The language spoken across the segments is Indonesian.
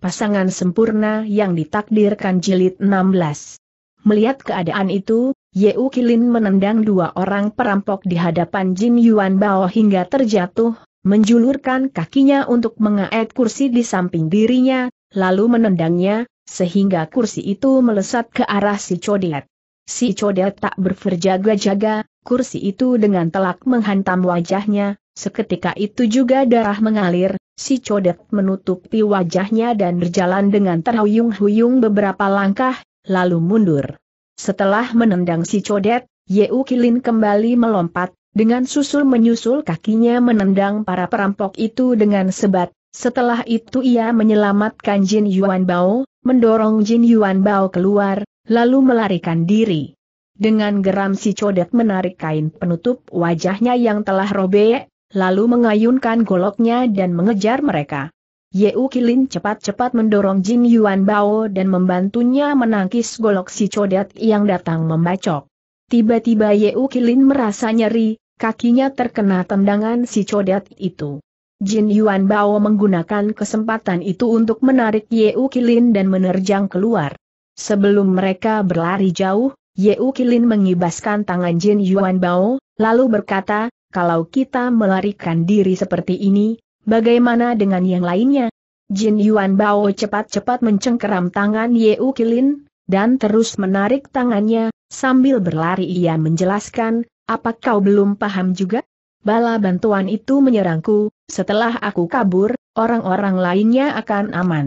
pasangan sempurna yang ditakdirkan jilid 16. Melihat keadaan itu, Yeu Kilin menendang dua orang perampok di hadapan Jin Yuan Bao hingga terjatuh, menjulurkan kakinya untuk mengaet kursi di samping dirinya, lalu menendangnya, sehingga kursi itu melesat ke arah si Codet. Si Codet tak berverjaga-jaga, kursi itu dengan telak menghantam wajahnya, Seketika itu juga darah mengalir, si codet menutupi wajahnya dan berjalan dengan terhuyung-huyung beberapa langkah, lalu mundur. Setelah menendang si codet, Yeu Kilin kembali melompat, dengan susul menyusul kakinya menendang para perampok itu dengan sebat, setelah itu ia menyelamatkan Jin Yuan Bao, mendorong Jin Yuan Bao keluar, lalu melarikan diri. Dengan geram si codet menarik kain penutup wajahnya yang telah robek, lalu mengayunkan goloknya dan mengejar mereka. Yeu Kilin cepat-cepat mendorong Jin Yuan Bao dan membantunya menangkis golok si codet yang datang membacok. Tiba-tiba Yeu Kilin merasa nyeri, kakinya terkena tendangan si codet itu. Jin Yuan Bao menggunakan kesempatan itu untuk menarik Yeu Kilin dan menerjang keluar. Sebelum mereka berlari jauh, Yeu Kilin mengibaskan tangan Jin Yuan Bao, lalu berkata, kalau kita melarikan diri seperti ini, bagaimana dengan yang lainnya? Jin Yuan Bao cepat-cepat mencengkeram tangan Ye Kilin, dan terus menarik tangannya, sambil berlari ia menjelaskan, apa kau belum paham juga? Bala bantuan itu menyerangku, setelah aku kabur, orang-orang lainnya akan aman.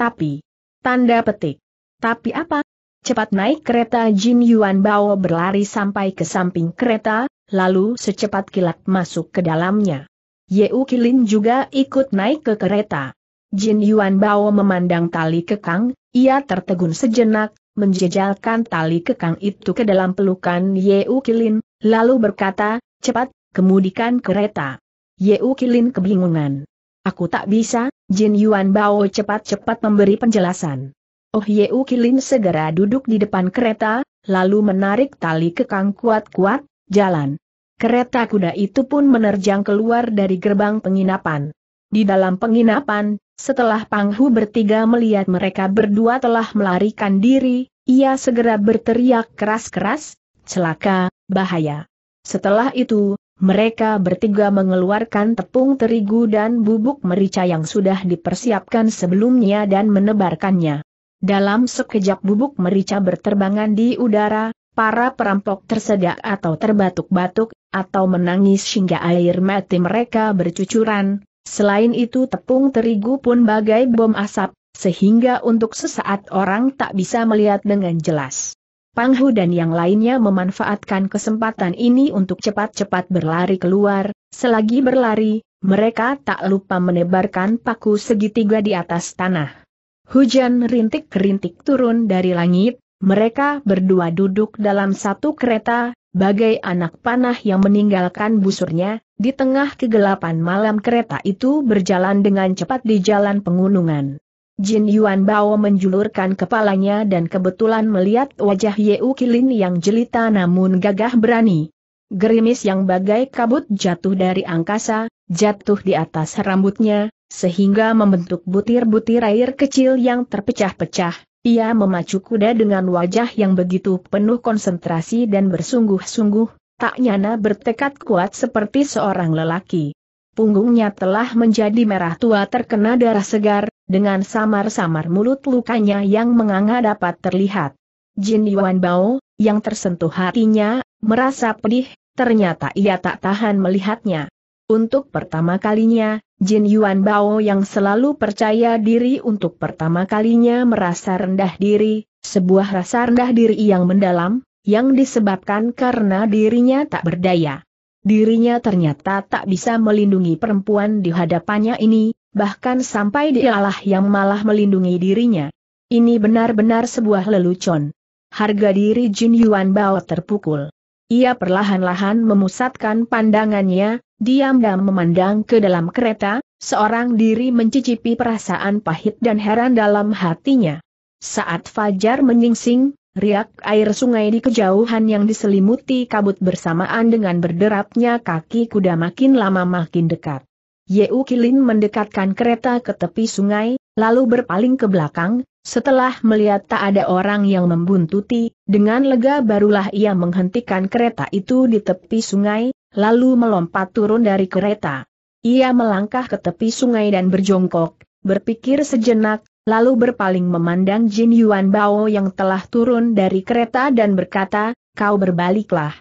Tapi, tanda petik. Tapi apa? Cepat naik kereta Jin Yuan Bao berlari sampai ke samping kereta, lalu secepat kilat masuk ke dalamnya. Yeu Kilin juga ikut naik ke kereta. Jin Yuan Bao memandang tali kekang, ia tertegun sejenak, menjejalkan tali kekang itu ke dalam pelukan Yeu Kilin, lalu berkata, cepat, kemudikan kereta. Yeu Kilin kebingungan. Aku tak bisa, Jin Yuan Bao cepat-cepat memberi penjelasan. Oh Yeu Kilin segera duduk di depan kereta, lalu menarik tali kekang kuat-kuat, Jalan. Kereta kuda itu pun menerjang keluar dari gerbang penginapan. Di dalam penginapan, setelah Panghu bertiga melihat mereka berdua telah melarikan diri, ia segera berteriak keras-keras, celaka, bahaya. Setelah itu, mereka bertiga mengeluarkan tepung terigu dan bubuk merica yang sudah dipersiapkan sebelumnya dan menebarkannya. Dalam sekejap bubuk merica berterbangan di udara, para perampok tersedak atau terbatuk-batuk, atau menangis hingga air mati mereka bercucuran, selain itu tepung terigu pun bagai bom asap, sehingga untuk sesaat orang tak bisa melihat dengan jelas. Panghu dan yang lainnya memanfaatkan kesempatan ini untuk cepat-cepat berlari keluar, selagi berlari, mereka tak lupa menebarkan paku segitiga di atas tanah. Hujan rintik-rintik turun dari langit, mereka berdua duduk dalam satu kereta, bagai anak panah yang meninggalkan busurnya, di tengah kegelapan malam kereta itu berjalan dengan cepat di jalan pengunungan. Jin Yuan Bao menjulurkan kepalanya dan kebetulan melihat wajah U Kilin yang jelita namun gagah berani. Gerimis yang bagai kabut jatuh dari angkasa, jatuh di atas rambutnya, sehingga membentuk butir-butir air kecil yang terpecah-pecah ia memacu kuda dengan wajah yang begitu penuh konsentrasi dan bersungguh-sungguh, tak nyana bertekad kuat seperti seorang lelaki. Punggungnya telah menjadi merah tua terkena darah segar, dengan samar-samar mulut lukanya yang menganga dapat terlihat. Jin Yuan Bao, yang tersentuh hatinya, merasa pedih, ternyata ia tak tahan melihatnya. Untuk pertama kalinya, Jin Yuan Bao yang selalu percaya diri untuk pertama kalinya merasa rendah diri, sebuah rasa rendah diri yang mendalam, yang disebabkan karena dirinya tak berdaya. Dirinya ternyata tak bisa melindungi perempuan di hadapannya ini, bahkan sampai dialah yang malah melindungi dirinya. Ini benar-benar sebuah lelucon. Harga diri Jin Yuan Bao terpukul. Ia perlahan-lahan memusatkan pandangannya, diam-diam memandang ke dalam kereta, seorang diri mencicipi perasaan pahit dan heran dalam hatinya. Saat Fajar menyingsing, riak air sungai di kejauhan yang diselimuti kabut bersamaan dengan berderapnya kaki kuda makin lama makin dekat. Yeu Kilin mendekatkan kereta ke tepi sungai, lalu berpaling ke belakang, setelah melihat tak ada orang yang membuntuti, dengan lega barulah ia menghentikan kereta itu di tepi sungai, lalu melompat turun dari kereta. Ia melangkah ke tepi sungai dan berjongkok, berpikir sejenak, lalu berpaling memandang Jin Yuan Bao yang telah turun dari kereta dan berkata, kau berbaliklah.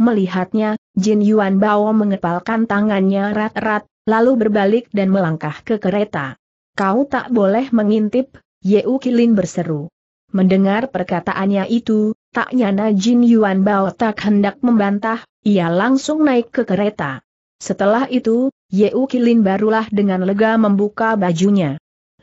Melihatnya, Jin Yuan Bao mengepalkan tangannya rat-rat, lalu berbalik dan melangkah ke kereta. Kau tak boleh mengintip, Yeu Kilin berseru. Mendengar perkataannya itu, Tak nyana Jin Yuan Bao tak hendak membantah, ia langsung naik ke kereta. Setelah itu, U Kilin barulah dengan lega membuka bajunya.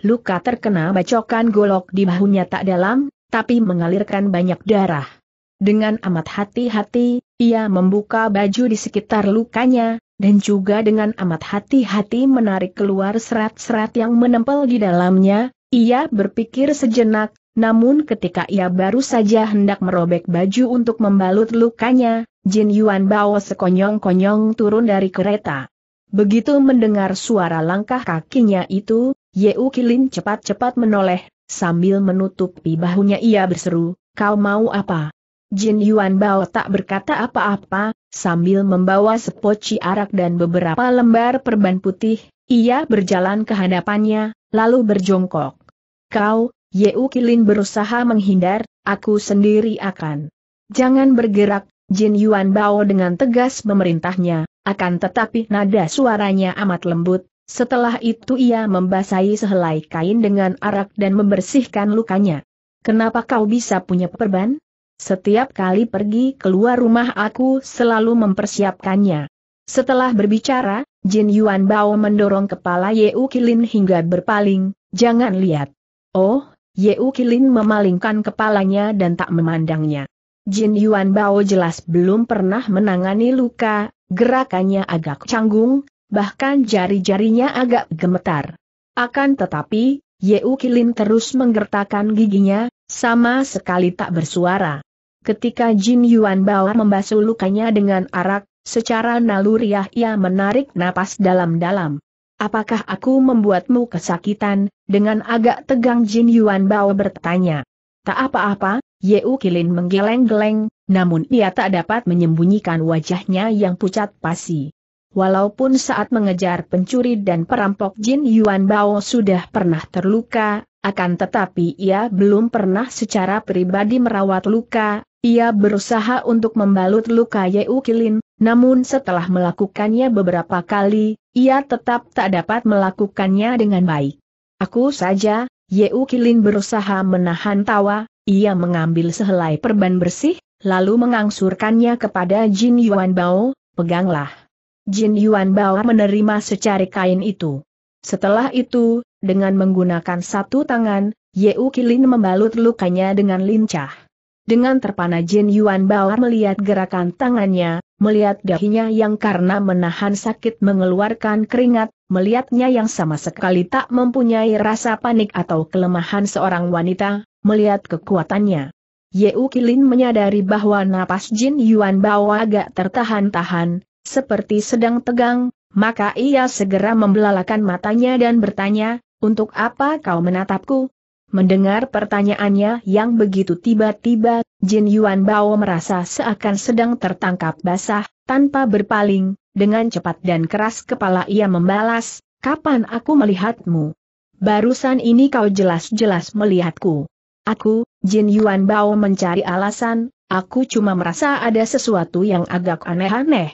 Luka terkena bacokan golok di bahunya tak dalam, tapi mengalirkan banyak darah. Dengan amat hati-hati, ia membuka baju di sekitar lukanya, dan juga dengan amat hati-hati menarik keluar serat-serat yang menempel di dalamnya, ia berpikir sejenak, namun ketika ia baru saja hendak merobek baju untuk membalut lukanya, Jin Yuan Bao sekonyong-konyong turun dari kereta. Begitu mendengar suara langkah kakinya itu, Ye Kilin cepat-cepat menoleh, sambil menutupi bahunya ia berseru, kau mau apa? Jin Yuan Bao tak berkata apa-apa, sambil membawa sepoci arak dan beberapa lembar perban putih, ia berjalan ke hadapannya, lalu berjongkok. Kau, Yeu Kilin berusaha menghindar, aku sendiri akan. Jangan bergerak, Jin Yuan Bao dengan tegas memerintahnya, akan tetapi nada suaranya amat lembut, setelah itu ia membasahi sehelai kain dengan arak dan membersihkan lukanya. Kenapa kau bisa punya perban? Setiap kali pergi keluar rumah aku selalu mempersiapkannya. Setelah berbicara, Jin Yuan Bao mendorong kepala Yeu Kilin hingga berpaling, jangan lihat. Oh, Yeukilin Kilin memalingkan kepalanya dan tak memandangnya. Jin Yuan Bao jelas belum pernah menangani luka, gerakannya agak canggung, bahkan jari-jarinya agak gemetar. Akan tetapi, Yeukilin Kilin terus menggertakkan giginya, sama sekali tak bersuara. Ketika Jin Yuan Bao membasuh lukanya dengan arak, secara naluriah ia menarik napas dalam-dalam. Apakah aku membuatmu kesakitan? Dengan agak tegang Jin Yuan Bao bertanya. Tak apa-apa, Yeu Kilin menggeleng-geleng, namun ia tak dapat menyembunyikan wajahnya yang pucat pasi. Walaupun saat mengejar pencuri dan perampok Jin Yuan Bao sudah pernah terluka, akan tetapi ia belum pernah secara pribadi merawat luka, ia berusaha untuk membalut luka Yeu Kilin, namun setelah melakukannya beberapa kali, ia tetap tak dapat melakukannya dengan baik. Aku saja, Yeu Kilin berusaha menahan tawa, ia mengambil sehelai perban bersih, lalu mengangsurkannya kepada Jin Yuan Bao, peganglah. Jin Yuan Bao menerima secari kain itu. Setelah itu, dengan menggunakan satu tangan, Yeu Kilin membalut lukanya dengan lincah. Dengan terpana Jin Yuan Bao melihat gerakan tangannya, melihat dahinya yang karena menahan sakit mengeluarkan keringat, melihatnya yang sama sekali tak mempunyai rasa panik atau kelemahan seorang wanita, melihat kekuatannya. Ye Kilin menyadari bahwa napas Jin Yuan Bao agak tertahan-tahan, seperti sedang tegang, maka ia segera membelalakan matanya dan bertanya, untuk apa kau menatapku? Mendengar pertanyaannya yang begitu tiba-tiba, Jin Yuan Bao merasa seakan sedang tertangkap basah, tanpa berpaling, dengan cepat dan keras kepala ia membalas, kapan aku melihatmu? Barusan ini kau jelas-jelas melihatku. Aku, Jin Yuan Bao mencari alasan, aku cuma merasa ada sesuatu yang agak aneh-aneh.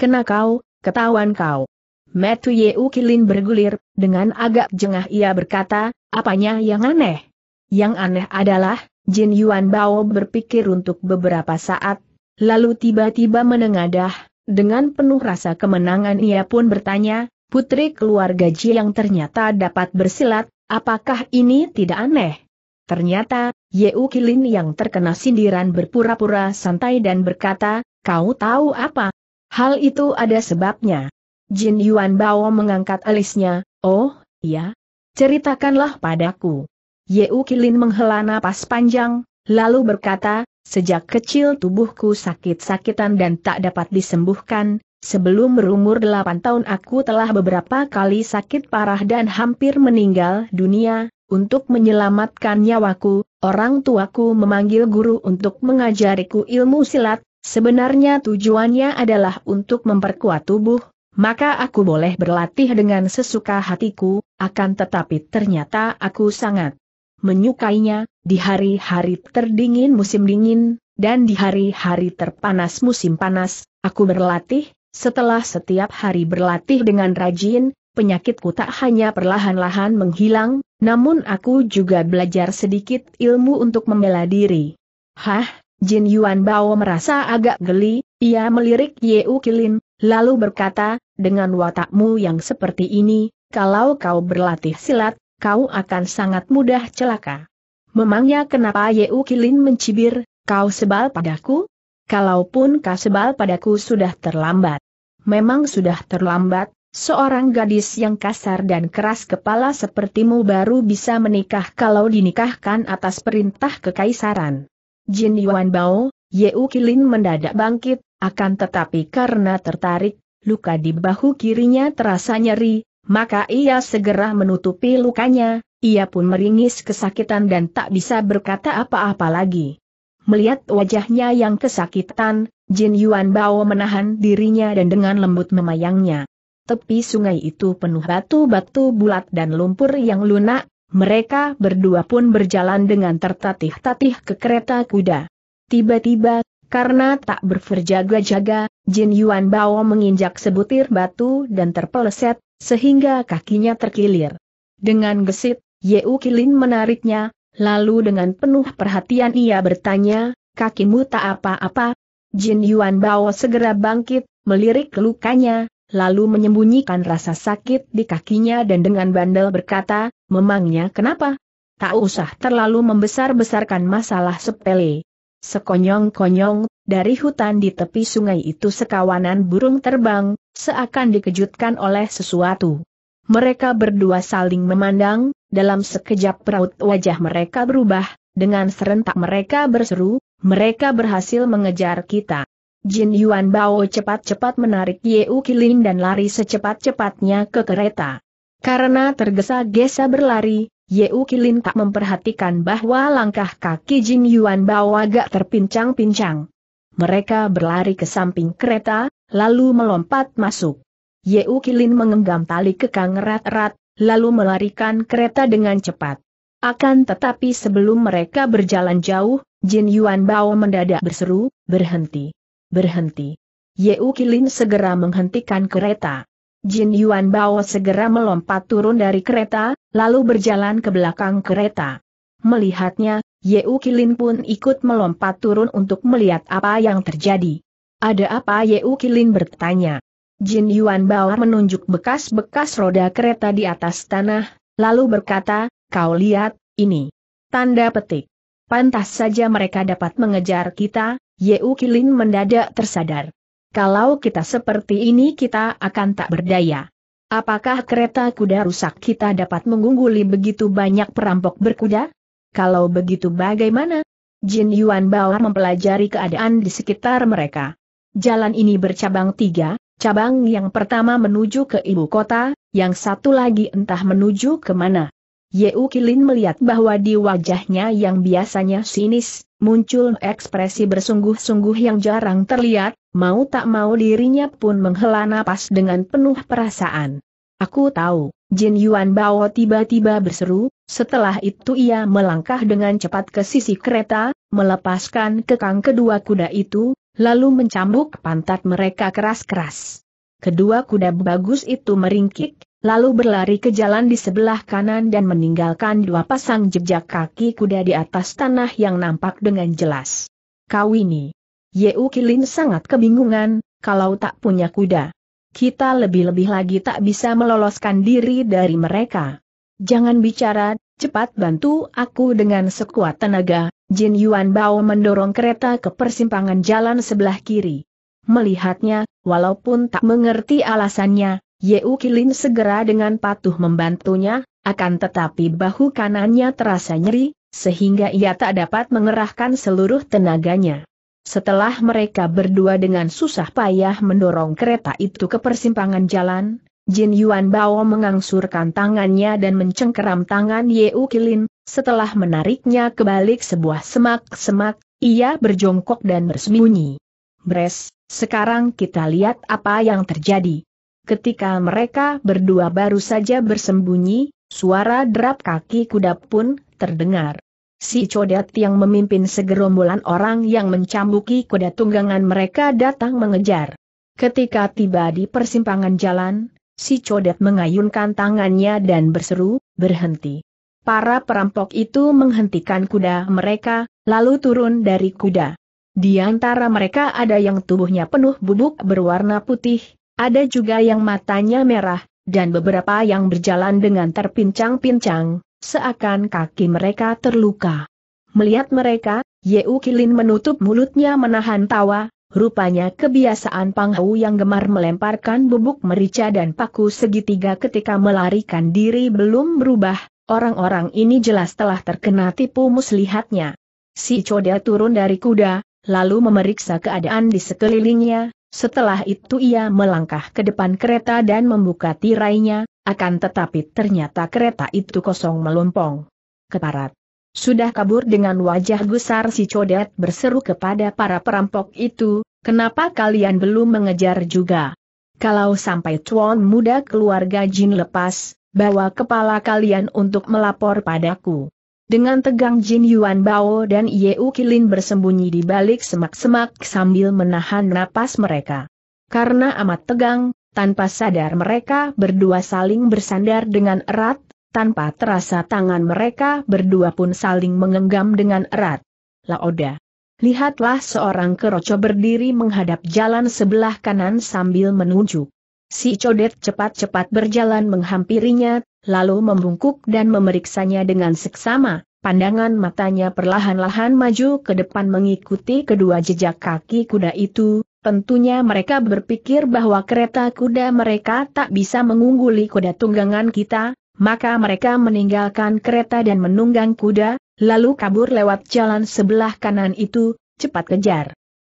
Kena kau, ketahuan kau. Metu Yeu Kilin bergulir, dengan agak jengah ia berkata, Apanya yang aneh? Yang aneh adalah, Jin Yuan Bao berpikir untuk beberapa saat, lalu tiba-tiba menengadah, dengan penuh rasa kemenangan ia pun bertanya, putri keluarga Ji yang ternyata dapat bersilat, apakah ini tidak aneh? Ternyata, Yeu Kilin yang terkena sindiran berpura-pura santai dan berkata, kau tahu apa? Hal itu ada sebabnya. Jin Yuan Bao mengangkat alisnya, oh, ya? Ceritakanlah padaku. Yeu Kilin menghela napas panjang, lalu berkata, sejak kecil tubuhku sakit-sakitan dan tak dapat disembuhkan, Sebelum berumur delapan tahun aku telah beberapa kali sakit parah dan hampir meninggal dunia, untuk menyelamatkan nyawaku, orang tuaku memanggil guru untuk mengajariku ilmu silat, sebenarnya tujuannya adalah untuk memperkuat tubuh, maka aku boleh berlatih dengan sesuka hatiku, akan tetapi ternyata aku sangat menyukainya, di hari-hari terdingin musim dingin, dan di hari-hari terpanas musim panas, aku berlatih, setelah setiap hari berlatih dengan rajin, penyakitku tak hanya perlahan-lahan menghilang, namun aku juga belajar sedikit ilmu untuk membela diri. Hah, Jin Yuan Bao merasa agak geli, ia melirik U Kilin, lalu berkata, dengan watakmu yang seperti ini, kalau kau berlatih silat, kau akan sangat mudah celaka. Memangnya kenapa Yeu Kilin mencibir, kau sebal padaku? Kalaupun kau sebal padaku sudah terlambat. Memang sudah terlambat, seorang gadis yang kasar dan keras kepala sepertimu baru bisa menikah kalau dinikahkan atas perintah kekaisaran. Jin Yuan Bao, Yeu Kilin mendadak bangkit, akan tetapi karena tertarik, luka di bahu kirinya terasa nyeri, maka ia segera menutupi lukanya, ia pun meringis kesakitan dan tak bisa berkata apa-apa lagi. Melihat wajahnya yang kesakitan, Jin Yuan Bao menahan dirinya dan dengan lembut memayangnya. Tepi sungai itu penuh batu-batu bulat dan lumpur yang lunak, mereka berdua pun berjalan dengan tertatih-tatih ke kereta kuda. Tiba-tiba, karena tak berverjaga-jaga, Jin Yuan Bao menginjak sebutir batu dan terpeleset, sehingga kakinya terkilir. Dengan gesit, Yeu Kilin menariknya, lalu dengan penuh perhatian ia bertanya, kakimu tak apa-apa? Jin Yuan Bao segera bangkit, melirik lukanya, lalu menyembunyikan rasa sakit di kakinya dan dengan bandel berkata, memangnya kenapa? Tak usah terlalu membesar-besarkan masalah sepele. Sekonyong-konyong, dari hutan di tepi sungai itu sekawanan burung terbang, seakan dikejutkan oleh sesuatu. Mereka berdua saling memandang, dalam sekejap peraut wajah mereka berubah, dengan serentak mereka berseru, mereka berhasil mengejar kita. Jin Yuan Bao cepat-cepat menarik Yeu Kilin dan lari secepat-cepatnya ke kereta. Karena tergesa-gesa berlari, Yeu Kilin tak memperhatikan bahwa langkah kaki Jin Yuan Bao agak terpincang-pincang. Mereka berlari ke samping kereta, lalu melompat masuk. Yeu Kilin mengenggam tali kekang erat-erat, lalu melarikan kereta dengan cepat. Akan tetapi sebelum mereka berjalan jauh, Jin Yuan Bao mendadak berseru, berhenti, berhenti. Yeu Kilin segera menghentikan kereta. Jin Yuan Bao segera melompat turun dari kereta, lalu berjalan ke belakang kereta. Melihatnya, U Kilin pun ikut melompat turun untuk melihat apa yang terjadi. Ada apa U Kilin bertanya. Jin Yuan Bao menunjuk bekas-bekas roda kereta di atas tanah, lalu berkata, kau lihat, ini. Tanda petik. Pantas saja mereka dapat mengejar kita, U Kilin mendadak tersadar. Kalau kita seperti ini kita akan tak berdaya. Apakah kereta kuda rusak kita dapat mengungguli begitu banyak perampok berkuda? Kalau begitu bagaimana? Jin Yuan Bao mempelajari keadaan di sekitar mereka. Jalan ini bercabang tiga, cabang yang pertama menuju ke ibu kota, yang satu lagi entah menuju ke mana. Yeu Kilin melihat bahwa di wajahnya yang biasanya sinis, muncul ekspresi bersungguh-sungguh yang jarang terlihat, Mau tak mau dirinya pun menghela napas dengan penuh perasaan. Aku tahu, Jin Yuan Bao tiba-tiba berseru, setelah itu ia melangkah dengan cepat ke sisi kereta, melepaskan kekang kedua kuda itu, lalu mencambuk pantat mereka keras-keras. Kedua kuda bagus itu meringkik, lalu berlari ke jalan di sebelah kanan dan meninggalkan dua pasang jejak kaki kuda di atas tanah yang nampak dengan jelas. Kau ini, Yeu Kilin sangat kebingungan, kalau tak punya kuda. Kita lebih-lebih lagi tak bisa meloloskan diri dari mereka. Jangan bicara, cepat bantu aku dengan sekuat tenaga, Jin Yuan Bao mendorong kereta ke persimpangan jalan sebelah kiri. Melihatnya, walaupun tak mengerti alasannya, Yeu Kilin segera dengan patuh membantunya, akan tetapi bahu kanannya terasa nyeri, sehingga ia tak dapat mengerahkan seluruh tenaganya. Setelah mereka berdua dengan susah payah mendorong kereta itu ke persimpangan jalan, Jin Yuan Bao mengangsurkan tangannya dan mencengkeram tangan U Kilin, setelah menariknya ke balik sebuah semak-semak, ia berjongkok dan bersembunyi. Bres, sekarang kita lihat apa yang terjadi. Ketika mereka berdua baru saja bersembunyi, suara derap kaki kuda pun terdengar. Si codet yang memimpin segerombolan orang yang mencambuki kuda tunggangan mereka datang mengejar. Ketika tiba di persimpangan jalan, si codet mengayunkan tangannya dan berseru, berhenti. Para perampok itu menghentikan kuda mereka, lalu turun dari kuda. Di antara mereka ada yang tubuhnya penuh bubuk berwarna putih, ada juga yang matanya merah, dan beberapa yang berjalan dengan terpincang-pincang, Seakan kaki mereka terluka. Melihat mereka, Yeu Kilin menutup mulutnya menahan tawa, Rupanya kebiasaan Pang Hau yang gemar melemparkan bubuk merica dan paku segitiga ketika melarikan diri belum berubah, orang-orang ini jelas telah terkena tipu muslihatnya. Si Coda turun dari kuda, lalu memeriksa keadaan di sekelilingnya, setelah itu ia melangkah ke depan kereta dan membuka tirainya, akan tetapi ternyata kereta itu kosong melompong. Keparat. Sudah kabur dengan wajah gusar si codet berseru kepada para perampok itu, kenapa kalian belum mengejar juga? Kalau sampai tuan muda keluarga Jin lepas, bawa kepala kalian untuk melapor padaku. Dengan tegang Jin Yuan Bao dan Yeu Kilin bersembunyi di balik semak-semak sambil menahan napas mereka. Karena amat tegang, tanpa sadar mereka berdua saling bersandar dengan erat, tanpa terasa tangan mereka berdua pun saling mengenggam dengan erat. Laoda. Lihatlah seorang keroco berdiri menghadap jalan sebelah kanan sambil menuju. Si codet cepat-cepat berjalan menghampirinya, lalu membungkuk dan memeriksanya dengan seksama, pandangan matanya perlahan-lahan maju ke depan mengikuti kedua jejak kaki kuda itu, Tentunya mereka berpikir bahwa kereta kuda mereka tak bisa mengungguli kuda tunggangan kita, maka mereka meninggalkan kereta dan menunggang kuda, lalu kabur lewat jalan sebelah kanan itu, cepat kejar.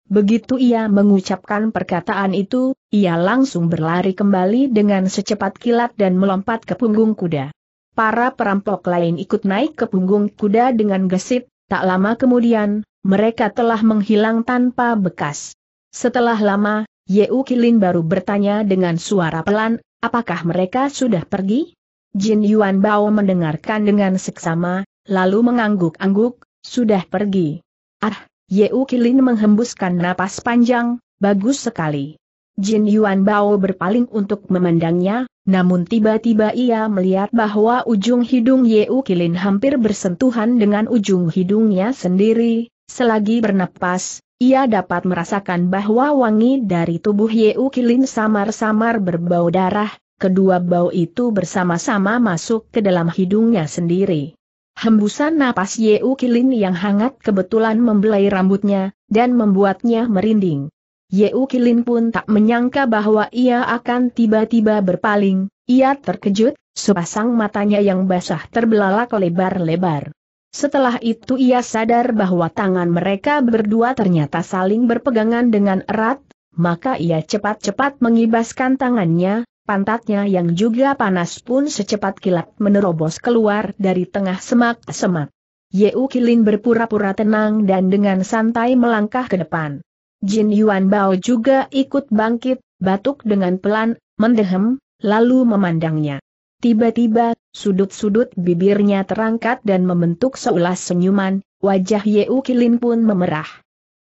Begitu ia mengucapkan perkataan itu, ia langsung berlari kembali dengan secepat kilat dan melompat ke punggung kuda. Para perampok lain ikut naik ke punggung kuda dengan gesit, tak lama kemudian, mereka telah menghilang tanpa bekas. Setelah lama, Yeu Kilin baru bertanya dengan suara pelan, apakah mereka sudah pergi? Jin Yuan Bao mendengarkan dengan seksama, lalu mengangguk-angguk, sudah pergi. Ah, Yeu Kilin menghembuskan napas panjang, bagus sekali. Jin Yuan Bao berpaling untuk memandangnya, namun tiba-tiba ia melihat bahwa ujung hidung Yeu Kilin hampir bersentuhan dengan ujung hidungnya sendiri, selagi bernapas, ia dapat merasakan bahwa wangi dari tubuh Yeu Kilin samar-samar berbau darah, kedua bau itu bersama-sama masuk ke dalam hidungnya sendiri. Hembusan napas Yeu Kilin yang hangat kebetulan membelai rambutnya, dan membuatnya merinding. Yeu Kilin pun tak menyangka bahwa ia akan tiba-tiba berpaling, ia terkejut, sepasang matanya yang basah terbelalak lebar-lebar. Setelah itu ia sadar bahwa tangan mereka berdua ternyata saling berpegangan dengan erat, maka ia cepat-cepat mengibaskan tangannya, pantatnya yang juga panas pun secepat kilat menerobos keluar dari tengah semak-semak. Yeu Kilin berpura-pura tenang dan dengan santai melangkah ke depan. Jin Yuan Bao juga ikut bangkit, batuk dengan pelan, mendehem, lalu memandangnya. Tiba-tiba, sudut-sudut bibirnya terangkat dan membentuk seulas senyuman, wajah Yeu Kilin pun memerah.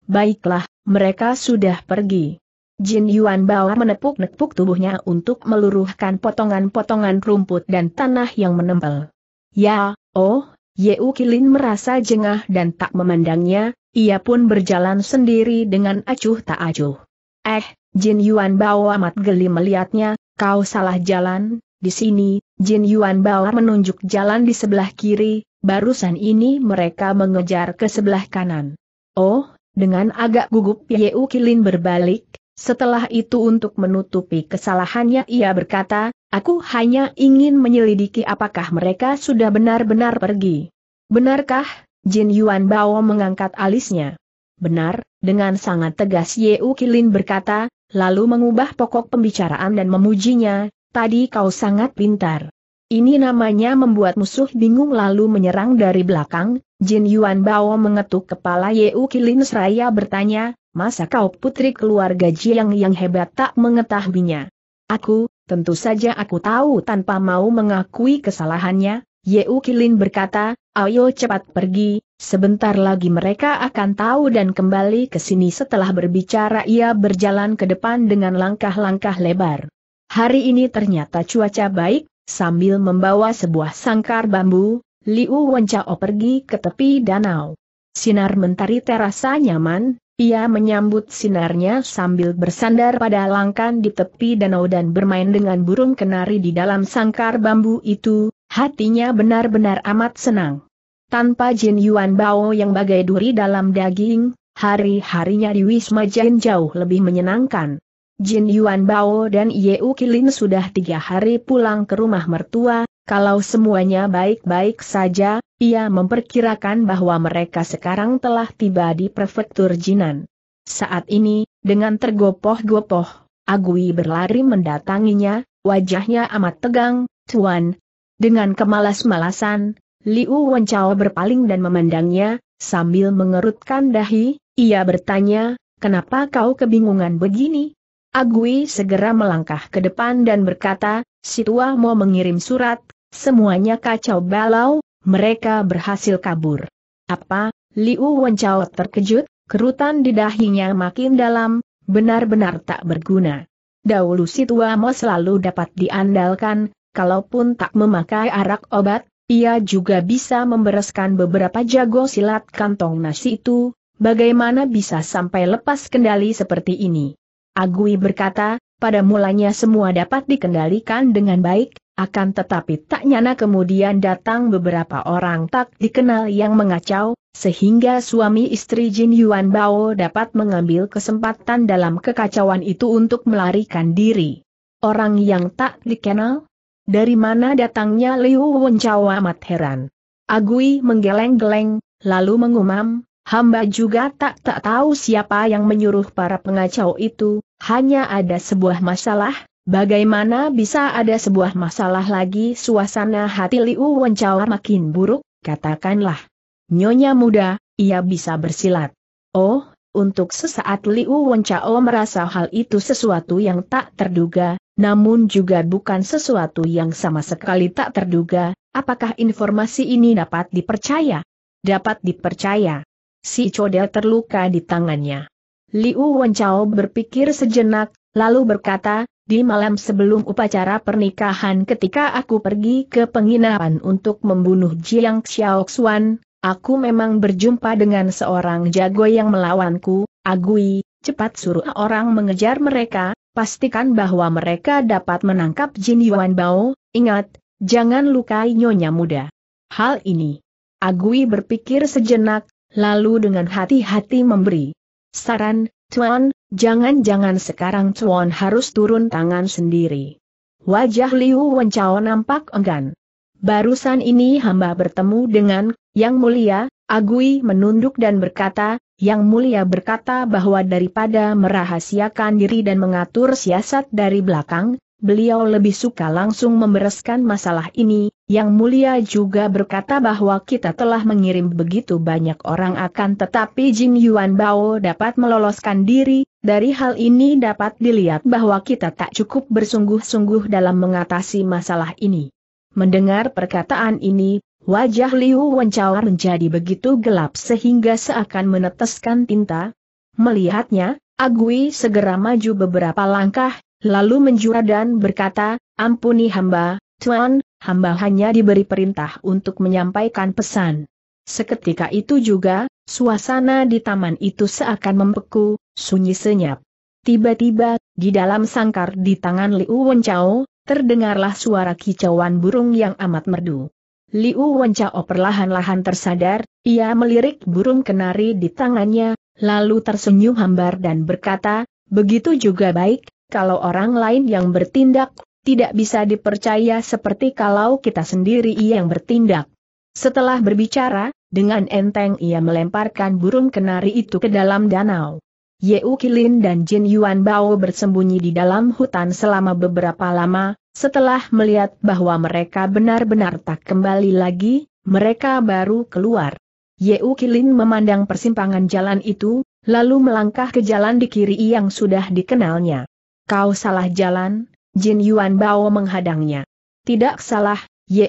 Baiklah, mereka sudah pergi. Jin Yuan Bao menepuk-nepuk tubuhnya untuk meluruhkan potongan-potongan rumput dan tanah yang menempel. Ya, oh, Yeu Kilin merasa jengah dan tak memandangnya, ia pun berjalan sendiri dengan acuh tak acuh. Eh, Jin Yuan Bao amat geli melihatnya, kau salah jalan, di sini, Jin Yuan Bao menunjuk jalan di sebelah kiri, barusan ini mereka mengejar ke sebelah kanan. Oh, dengan agak gugup Yeu Kilin berbalik, setelah itu untuk menutupi kesalahannya ia berkata, aku hanya ingin menyelidiki apakah mereka sudah benar-benar pergi. Benarkah? Jin Yuan Bao mengangkat alisnya. Benar, dengan sangat tegas Yeu Kilin berkata, lalu mengubah pokok pembicaraan dan memujinya, Tadi kau sangat pintar. Ini namanya membuat musuh bingung lalu menyerang dari belakang, Jin Yuan Bao mengetuk kepala Ye U Kilin Seraya bertanya, masa kau putri keluarga Jiang yang hebat tak mengetahuinya? Aku, tentu saja aku tahu tanpa mau mengakui kesalahannya, Ye U Kilin berkata, ayo cepat pergi, sebentar lagi mereka akan tahu dan kembali ke sini setelah berbicara ia berjalan ke depan dengan langkah-langkah lebar. Hari ini ternyata cuaca baik, sambil membawa sebuah sangkar bambu, Liu Wencao pergi ke tepi danau. Sinar mentari terasa nyaman, ia menyambut sinarnya sambil bersandar pada langkan di tepi danau dan bermain dengan burung kenari di dalam sangkar bambu itu, hatinya benar-benar amat senang. Tanpa Jin Yuan Bao yang bagai duri dalam daging, hari-harinya di Wisma Jin jauh lebih menyenangkan. Jin Yuan Bao dan Ye U Kilin sudah tiga hari pulang ke rumah mertua, kalau semuanya baik-baik saja, ia memperkirakan bahwa mereka sekarang telah tiba di prefektur Jinan. Saat ini, dengan tergopoh-gopoh, Agui berlari mendatanginya, wajahnya amat tegang, Tuan. Dengan kemalas-malasan, Liu Wenchao berpaling dan memandangnya, sambil mengerutkan dahi, ia bertanya, kenapa kau kebingungan begini? Agui segera melangkah ke depan dan berkata, si tua mau mengirim surat, semuanya kacau balau, mereka berhasil kabur. Apa? Liu Wencao terkejut, kerutan di dahinya makin dalam, benar-benar tak berguna. Dahulu si tua mau selalu dapat diandalkan, kalaupun tak memakai arak obat, ia juga bisa membereskan beberapa jago silat kantong nasi itu, bagaimana bisa sampai lepas kendali seperti ini. Agui berkata, pada mulanya semua dapat dikendalikan dengan baik, akan tetapi tak nyana kemudian datang beberapa orang tak dikenal yang mengacau, sehingga suami istri Jin Yuan Bao dapat mengambil kesempatan dalam kekacauan itu untuk melarikan diri. Orang yang tak dikenal? Dari mana datangnya Liu Wenchao amat heran. Agui menggeleng-geleng, lalu mengumam, Hamba juga tak tak tahu siapa yang menyuruh para pengacau itu, hanya ada sebuah masalah, bagaimana bisa ada sebuah masalah lagi suasana hati Liu Wencao makin buruk, katakanlah. Nyonya muda, ia bisa bersilat. Oh, untuk sesaat Liu Wencao merasa hal itu sesuatu yang tak terduga, namun juga bukan sesuatu yang sama sekali tak terduga, apakah informasi ini dapat dipercaya? Dapat dipercaya si Coda terluka di tangannya. Liu Wenchao berpikir sejenak, lalu berkata, di malam sebelum upacara pernikahan ketika aku pergi ke penginapan untuk membunuh Jiang Xiaoxuan, aku memang berjumpa dengan seorang jago yang melawanku, Agui, cepat suruh orang mengejar mereka, pastikan bahwa mereka dapat menangkap Jin Yuan Bao, ingat, jangan lukai nyonya muda. Hal ini. Agui berpikir sejenak, lalu dengan hati-hati memberi saran, Tuan, jangan-jangan sekarang Tuan harus turun tangan sendiri. Wajah Liu Wencao nampak enggan. Barusan ini hamba bertemu dengan, Yang Mulia, Agui menunduk dan berkata, Yang Mulia berkata bahwa daripada merahasiakan diri dan mengatur siasat dari belakang, beliau lebih suka langsung membereskan masalah ini, yang mulia juga berkata bahwa kita telah mengirim begitu banyak orang akan tetapi Jin Yuan Bao dapat meloloskan diri, dari hal ini dapat dilihat bahwa kita tak cukup bersungguh-sungguh dalam mengatasi masalah ini. Mendengar perkataan ini, wajah Liu Wencao menjadi begitu gelap sehingga seakan meneteskan tinta. Melihatnya, Agui segera maju beberapa langkah, lalu menjura dan berkata, Ampuni hamba, Tuan, hamba hanya diberi perintah untuk menyampaikan pesan. Seketika itu juga, suasana di taman itu seakan membeku, sunyi senyap. Tiba-tiba, di dalam sangkar di tangan Liu Wenchao, terdengarlah suara kicauan burung yang amat merdu. Liu Wenchao perlahan-lahan tersadar, ia melirik burung kenari di tangannya, lalu tersenyum hambar dan berkata, begitu juga baik, kalau orang lain yang bertindak tidak bisa dipercaya seperti kalau kita sendiri yang bertindak. Setelah berbicara, dengan enteng ia melemparkan burung kenari itu ke dalam danau. Ye Ukilin dan Jin Yuan Bao bersembunyi di dalam hutan selama beberapa lama, setelah melihat bahwa mereka benar-benar tak kembali lagi, mereka baru keluar. Ye Ukilin memandang persimpangan jalan itu, lalu melangkah ke jalan di kiri yang sudah dikenalnya. Kau salah jalan, Jin Yuan Bao menghadangnya. Tidak salah,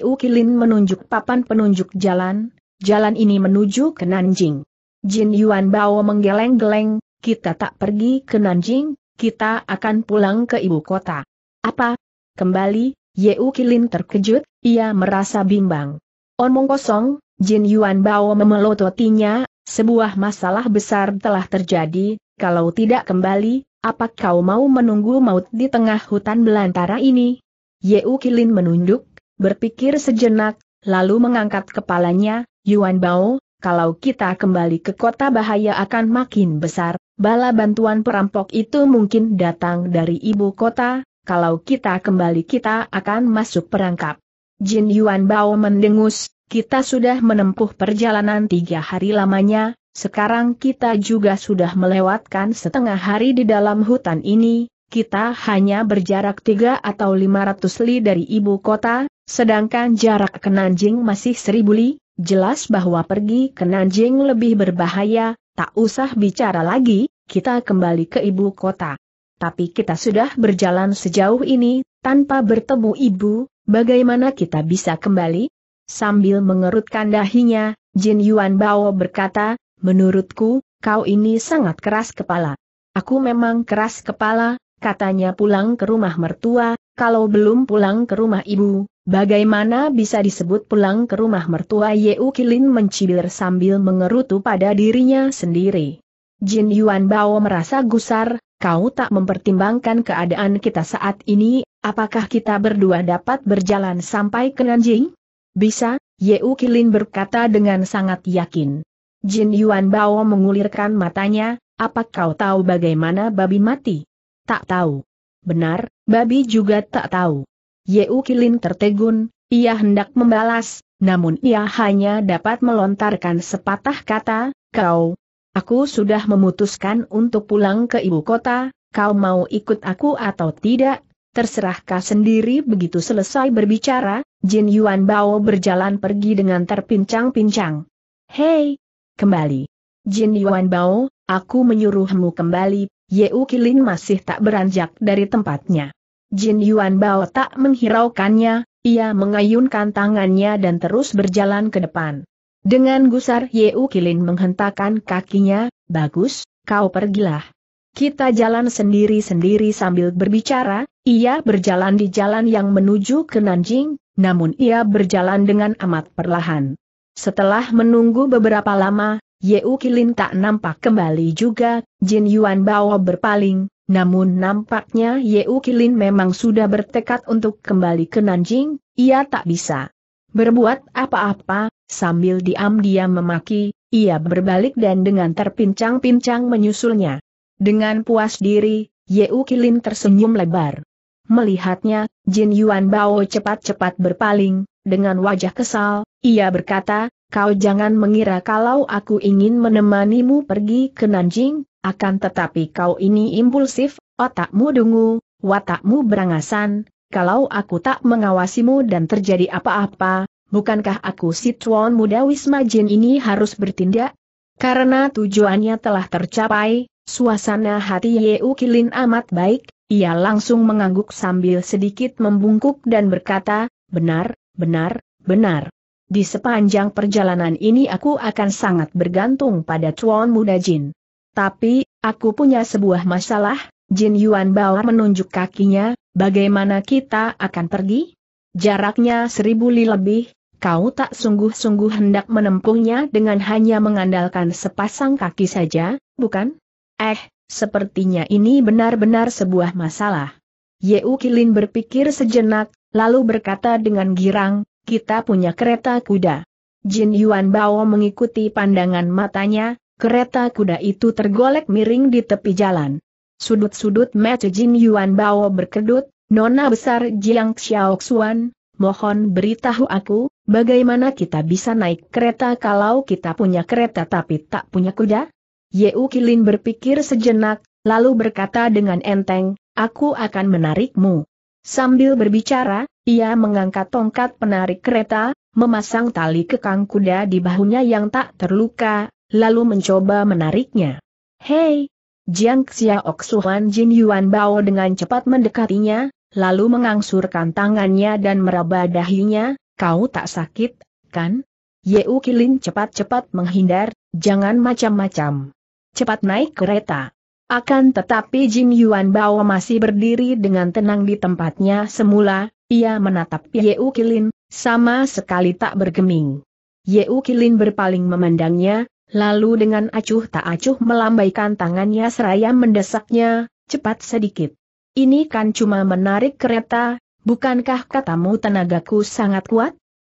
U Kilin menunjuk papan penunjuk jalan, jalan ini menuju ke Nanjing. Jin Yuan Bao menggeleng-geleng, kita tak pergi ke Nanjing, kita akan pulang ke ibu kota. Apa? Kembali, U Kilin terkejut, ia merasa bimbang. Omong kosong, Jin Yuan Bao memelototinya, sebuah masalah besar telah terjadi, kalau tidak kembali, apa kau mau menunggu maut di tengah hutan belantara ini? Ye Kilin menunduk, berpikir sejenak, lalu mengangkat kepalanya, Yuan Bao, kalau kita kembali ke kota bahaya akan makin besar, bala bantuan perampok itu mungkin datang dari ibu kota, kalau kita kembali kita akan masuk perangkap. Jin Yuan Bao mendengus, kita sudah menempuh perjalanan tiga hari lamanya, sekarang kita juga sudah melewatkan setengah hari di dalam hutan ini, kita hanya berjarak tiga atau lima ratus li dari ibu kota, sedangkan jarak ke Nanjing masih seribu li, jelas bahwa pergi ke Nanjing lebih berbahaya, tak usah bicara lagi, kita kembali ke ibu kota. Tapi kita sudah berjalan sejauh ini, tanpa bertemu ibu, bagaimana kita bisa kembali? Sambil mengerutkan dahinya, Jin Yuan Bao berkata, Menurutku, kau ini sangat keras kepala. Aku memang keras kepala, katanya pulang ke rumah mertua, kalau belum pulang ke rumah ibu, bagaimana bisa disebut pulang ke rumah mertua Yeu Kilin mencibir sambil mengerutu pada dirinya sendiri. Jin Yuan Bao merasa gusar, kau tak mempertimbangkan keadaan kita saat ini, apakah kita berdua dapat berjalan sampai ke Nanjing? Bisa, Yeu Kilin berkata dengan sangat yakin. Jin Yuan Bao mengulirkan matanya, apa kau tahu bagaimana babi mati? Tak tahu. Benar, babi juga tak tahu. Ye Ukilin tertegun, ia hendak membalas, namun ia hanya dapat melontarkan sepatah kata, kau. Aku sudah memutuskan untuk pulang ke ibu kota, kau mau ikut aku atau tidak, terserah kau sendiri begitu selesai berbicara, Jin Yuan Bao berjalan pergi dengan terpincang-pincang. Hei, kembali. Jin Yuan Bao, aku menyuruhmu kembali, Yeu Kilin masih tak beranjak dari tempatnya. Jin Yuan Bao tak menghiraukannya, ia mengayunkan tangannya dan terus berjalan ke depan. Dengan gusar Yeu Kilin menghentakkan kakinya, bagus, kau pergilah. Kita jalan sendiri-sendiri sambil berbicara, ia berjalan di jalan yang menuju ke Nanjing, namun ia berjalan dengan amat perlahan. Setelah menunggu beberapa lama, Yeukilin Ukilin tak nampak kembali juga, Jin Yuan Bao berpaling, namun nampaknya Yeukilin Ukilin memang sudah bertekad untuk kembali ke Nanjing, ia tak bisa berbuat apa-apa, sambil diam-diam memaki, ia berbalik dan dengan terpincang-pincang menyusulnya. Dengan puas diri, Yeukilin Ukilin tersenyum lebar. Melihatnya, Jin Yuan Bao cepat-cepat berpaling, dengan wajah kesal, ia berkata, kau jangan mengira kalau aku ingin menemanimu pergi ke Nanjing, akan tetapi kau ini impulsif, otakmu dungu, watakmu berangasan, kalau aku tak mengawasimu dan terjadi apa-apa, bukankah aku si tuan muda Wisma Jin ini harus bertindak? Karena tujuannya telah tercapai, suasana hati Yeu Kilin amat baik, ia langsung mengangguk sambil sedikit membungkuk dan berkata, benar, benar, benar. Di sepanjang perjalanan ini aku akan sangat bergantung pada Tuan Muda Jin. Tapi, aku punya sebuah masalah, Jin Yuan Bao menunjuk kakinya, bagaimana kita akan pergi? Jaraknya seribu li lebih, kau tak sungguh-sungguh hendak menempuhnya dengan hanya mengandalkan sepasang kaki saja, bukan? Eh, sepertinya ini benar-benar sebuah masalah. Yeu Kilin berpikir sejenak, lalu berkata dengan girang, kita punya kereta kuda. Jin Yuan Bao mengikuti pandangan matanya, kereta kuda itu tergolek miring di tepi jalan. Sudut-sudut mata Jin Yuan Bao berkedut, Nona besar Jiang Xiaoxuan, mohon beritahu aku, bagaimana kita bisa naik kereta kalau kita punya kereta tapi tak punya kuda? Yeu Kilin berpikir sejenak, lalu berkata dengan enteng, aku akan menarikmu. Sambil berbicara, ia mengangkat tongkat penarik kereta, memasang tali kekang kuda di bahunya yang tak terluka, lalu mencoba menariknya. Hei! Jiang Xiaok Suhan Jin Yuan Bao dengan cepat mendekatinya, lalu mengangsurkan tangannya dan meraba dahinya, kau tak sakit, kan? Yeu Kilin cepat-cepat menghindar, jangan macam-macam. Cepat naik kereta. Akan tetapi Jin Yuan Bao masih berdiri dengan tenang di tempatnya semula, ia menatap U Kilin, sama sekali tak bergeming. U Kilin berpaling memandangnya, lalu dengan acuh tak acuh melambaikan tangannya seraya mendesaknya, cepat sedikit. Ini kan cuma menarik kereta, bukankah katamu tenagaku sangat kuat?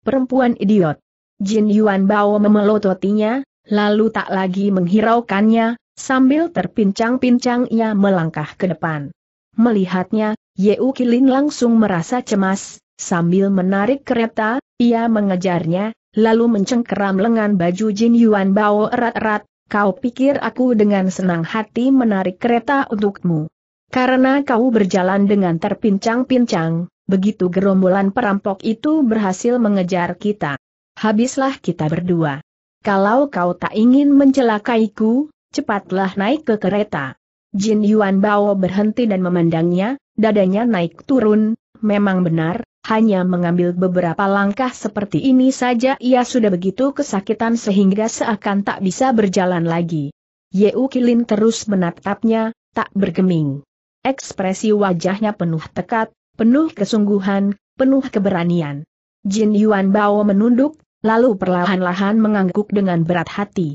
Perempuan idiot. Jin Yuan Bao memelototinya, lalu tak lagi menghiraukannya, Sambil terpincang-pincang ia melangkah ke depan. Melihatnya, Yeu Kilin langsung merasa cemas, sambil menarik kereta, ia mengejarnya, lalu mencengkeram lengan baju Jin Yuan Bao erat-erat, kau pikir aku dengan senang hati menarik kereta untukmu. Karena kau berjalan dengan terpincang-pincang, begitu gerombolan perampok itu berhasil mengejar kita. Habislah kita berdua. Kalau kau tak ingin mencelakaiku, cepatlah naik ke kereta. Jin Yuan Bao berhenti dan memandangnya, dadanya naik turun, memang benar, hanya mengambil beberapa langkah seperti ini saja ia sudah begitu kesakitan sehingga seakan tak bisa berjalan lagi. Yeu Kilin terus menatapnya, tak bergeming. Ekspresi wajahnya penuh tekat, penuh kesungguhan, penuh keberanian. Jin Yuan Bao menunduk, lalu perlahan-lahan mengangguk dengan berat hati.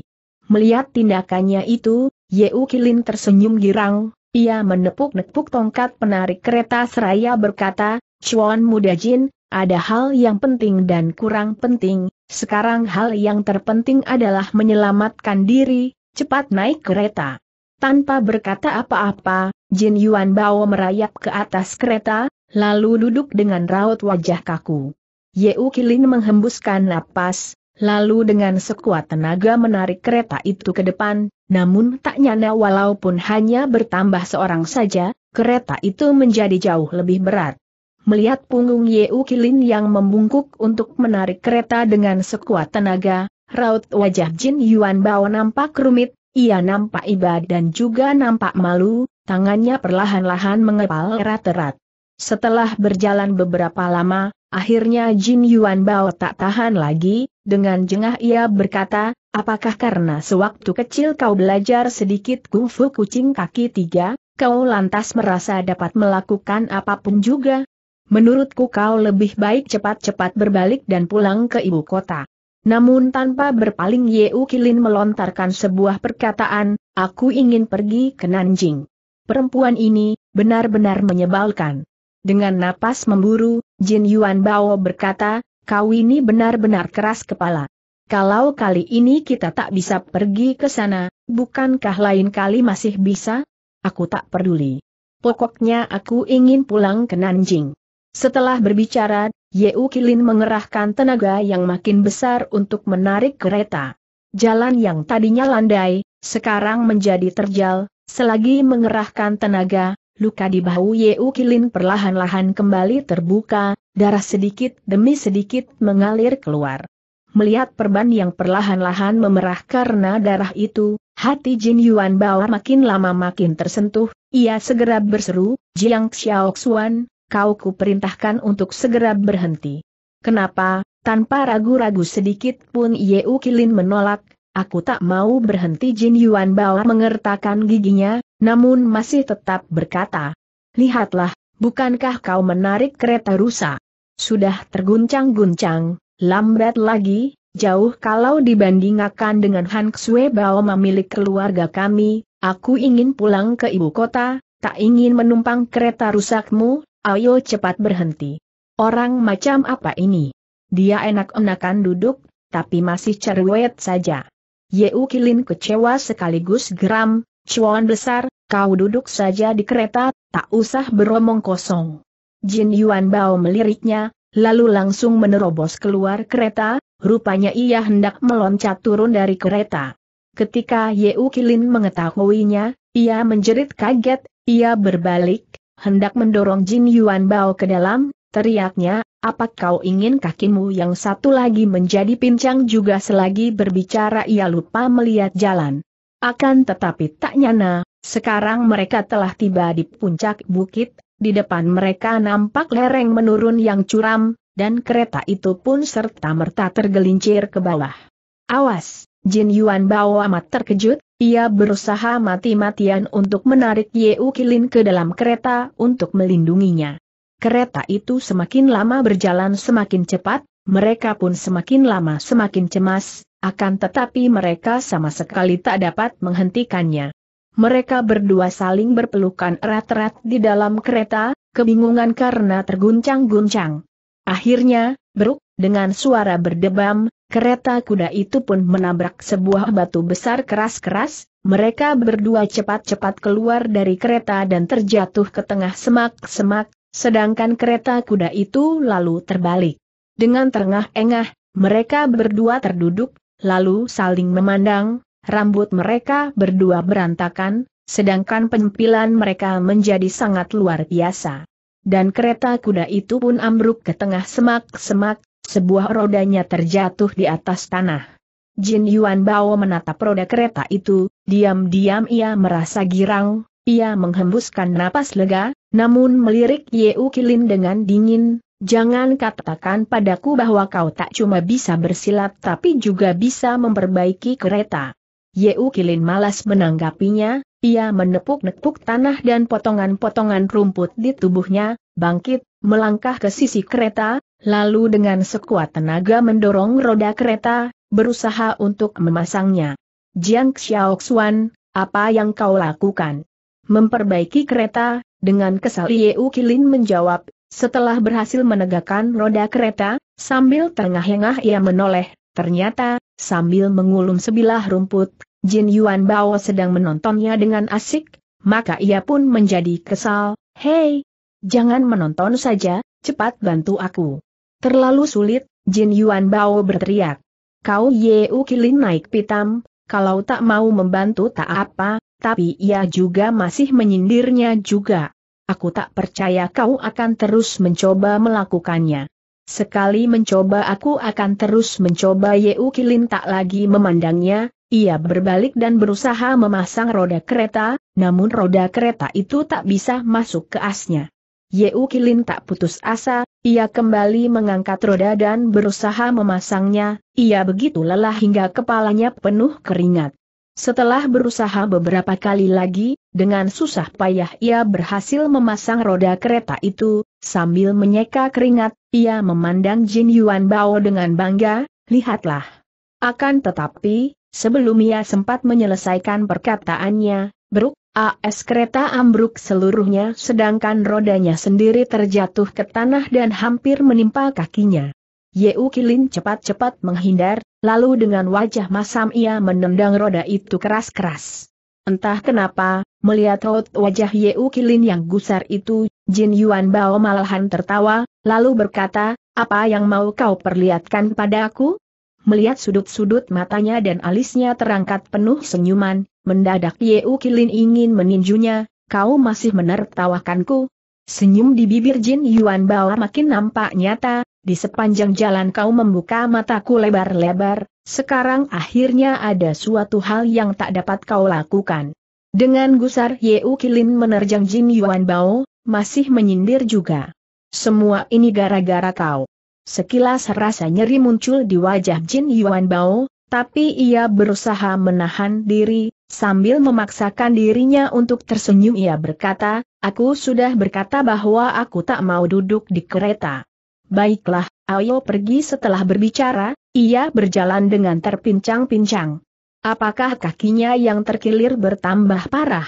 Melihat tindakannya itu, Yeu Kilin tersenyum girang, ia menepuk-nepuk tongkat penarik kereta seraya berkata, Chuan Muda Jin, ada hal yang penting dan kurang penting, sekarang hal yang terpenting adalah menyelamatkan diri, cepat naik kereta. Tanpa berkata apa-apa, Jin Yuan Bao merayap ke atas kereta, lalu duduk dengan raut wajah kaku. Yeu Kilin menghembuskan napas, lalu dengan sekuat tenaga menarik kereta itu ke depan, namun tak nyana walaupun hanya bertambah seorang saja, kereta itu menjadi jauh lebih berat. Melihat punggung Yeu Kilin yang membungkuk untuk menarik kereta dengan sekuat tenaga, raut wajah Jin Yuan Bao nampak rumit, ia nampak iba dan juga nampak malu, tangannya perlahan-lahan mengepal erat-erat. Setelah berjalan beberapa lama, Akhirnya Jin Yuan Bao tak tahan lagi, dengan jengah ia berkata, apakah karena sewaktu kecil kau belajar sedikit kungfu kucing kaki tiga, kau lantas merasa dapat melakukan apapun juga? Menurutku kau lebih baik cepat-cepat berbalik dan pulang ke ibu kota. Namun tanpa berpaling Yeu Kilin melontarkan sebuah perkataan, aku ingin pergi ke Nanjing. Perempuan ini, benar-benar menyebalkan. Dengan napas memburu, Jin Yuan Bao berkata, kau ini benar-benar keras kepala. Kalau kali ini kita tak bisa pergi ke sana, bukankah lain kali masih bisa? Aku tak peduli. Pokoknya aku ingin pulang ke Nanjing. Setelah berbicara, Ye Kilin mengerahkan tenaga yang makin besar untuk menarik kereta. Jalan yang tadinya landai, sekarang menjadi terjal, selagi mengerahkan tenaga, Luka di bahu Yeu Kilin perlahan-lahan kembali terbuka, darah sedikit demi sedikit mengalir keluar. Melihat perban yang perlahan-lahan memerah karena darah itu, hati Jin Yuan Bao makin lama makin tersentuh, ia segera berseru, Jiang Xiao Xuan, kau ku perintahkan untuk segera berhenti. Kenapa? Tanpa ragu-ragu sedikit pun Yeu Kilin menolak, Aku tak mau berhenti Jin Yuan Bao mengertakkan giginya, namun masih tetap berkata. Lihatlah, bukankah kau menarik kereta rusa? Sudah terguncang-guncang, lambat lagi, jauh kalau dibandingkan dengan Han Xue Bao memiliki keluarga kami, aku ingin pulang ke ibu kota, tak ingin menumpang kereta rusakmu, ayo cepat berhenti. Orang macam apa ini? Dia enak-enakan duduk, tapi masih cerewet saja. Yeu Kilin kecewa sekaligus geram, cuan besar, kau duduk saja di kereta, tak usah beromong kosong. Jin Yuan Bao meliriknya, lalu langsung menerobos keluar kereta, rupanya ia hendak meloncat turun dari kereta. Ketika Yeu Kilin mengetahuinya, ia menjerit kaget, ia berbalik, hendak mendorong Jin Yuan Bao ke dalam, Teriaknya, apa kau ingin kakimu yang satu lagi menjadi pincang juga selagi berbicara ia lupa melihat jalan. Akan tetapi tak nyana, sekarang mereka telah tiba di puncak bukit, di depan mereka nampak lereng menurun yang curam, dan kereta itu pun serta-merta tergelincir ke bawah. Awas, Jin Yuan Bao amat terkejut, ia berusaha mati-matian untuk menarik Yeu Kilin ke dalam kereta untuk melindunginya. Kereta itu semakin lama berjalan semakin cepat, mereka pun semakin lama semakin cemas, akan tetapi mereka sama sekali tak dapat menghentikannya. Mereka berdua saling berpelukan erat-erat di dalam kereta, kebingungan karena terguncang-guncang. Akhirnya, beruk, dengan suara berdebam, kereta kuda itu pun menabrak sebuah batu besar keras-keras, mereka berdua cepat-cepat keluar dari kereta dan terjatuh ke tengah semak-semak, Sedangkan kereta kuda itu lalu terbalik. Dengan terengah-engah, mereka berdua terduduk, lalu saling memandang, rambut mereka berdua berantakan, sedangkan penampilan mereka menjadi sangat luar biasa. Dan kereta kuda itu pun ambruk ke tengah semak-semak, sebuah rodanya terjatuh di atas tanah. Jin Yuan Bao menatap roda kereta itu, diam-diam ia merasa girang, ia menghembuskan napas lega, namun melirik Yeu Kilin dengan dingin, jangan katakan padaku bahwa kau tak cuma bisa bersilat tapi juga bisa memperbaiki kereta. Yeu Kilin malas menanggapinya, ia menepuk-nepuk tanah dan potongan-potongan rumput di tubuhnya, bangkit, melangkah ke sisi kereta, lalu dengan sekuat tenaga mendorong roda kereta, berusaha untuk memasangnya. Jiang Xiaoxuan, apa yang kau lakukan? Memperbaiki kereta, dengan kesal Yeu Kilin menjawab, setelah berhasil menegakkan roda kereta, sambil terengah-engah ia menoleh, ternyata, sambil mengulum sebilah rumput, Jin Yuan Bao sedang menontonnya dengan asik, maka ia pun menjadi kesal, Hei, jangan menonton saja, cepat bantu aku. Terlalu sulit, Jin Yuan Bao berteriak. Kau Yeu Kilin naik pitam, kalau tak mau membantu tak apa, tapi ia juga masih menyindirnya juga. Aku tak percaya kau akan terus mencoba melakukannya. Sekali mencoba aku akan terus mencoba Yeu Kilin tak lagi memandangnya, ia berbalik dan berusaha memasang roda kereta, namun roda kereta itu tak bisa masuk ke asnya. Yeu Kilin tak putus asa, ia kembali mengangkat roda dan berusaha memasangnya, ia begitu lelah hingga kepalanya penuh keringat. Setelah berusaha beberapa kali lagi, dengan susah payah ia berhasil memasang roda kereta itu, sambil menyeka keringat, ia memandang Jin Yuan Bao dengan bangga, lihatlah. Akan tetapi, sebelum ia sempat menyelesaikan perkataannya, Bruk, AS kereta ambruk seluruhnya sedangkan rodanya sendiri terjatuh ke tanah dan hampir menimpa kakinya. Yeu Kilin cepat-cepat menghindar, lalu dengan wajah masam ia menendang roda itu keras-keras. Entah kenapa, melihat rot wajah Yeu Kilin yang gusar itu, Jin Yuan Bao malahan tertawa, lalu berkata, apa yang mau kau perlihatkan padaku? Melihat sudut-sudut matanya dan alisnya terangkat penuh senyuman, mendadak Yeu Kilin ingin meninjunya, kau masih menertawakanku? Senyum di bibir Jin Yuan Bao makin nampak nyata, di sepanjang jalan kau membuka mataku lebar-lebar, sekarang akhirnya ada suatu hal yang tak dapat kau lakukan. Dengan gusar Yeu Kilin menerjang Jin Yuan Bao, masih menyindir juga. Semua ini gara-gara kau. Sekilas rasa nyeri muncul di wajah Jin Yuan Bao, tapi ia berusaha menahan diri, sambil memaksakan dirinya untuk tersenyum ia berkata, aku sudah berkata bahwa aku tak mau duduk di kereta. Baiklah, ayo pergi setelah berbicara, ia berjalan dengan terpincang-pincang. Apakah kakinya yang terkilir bertambah parah?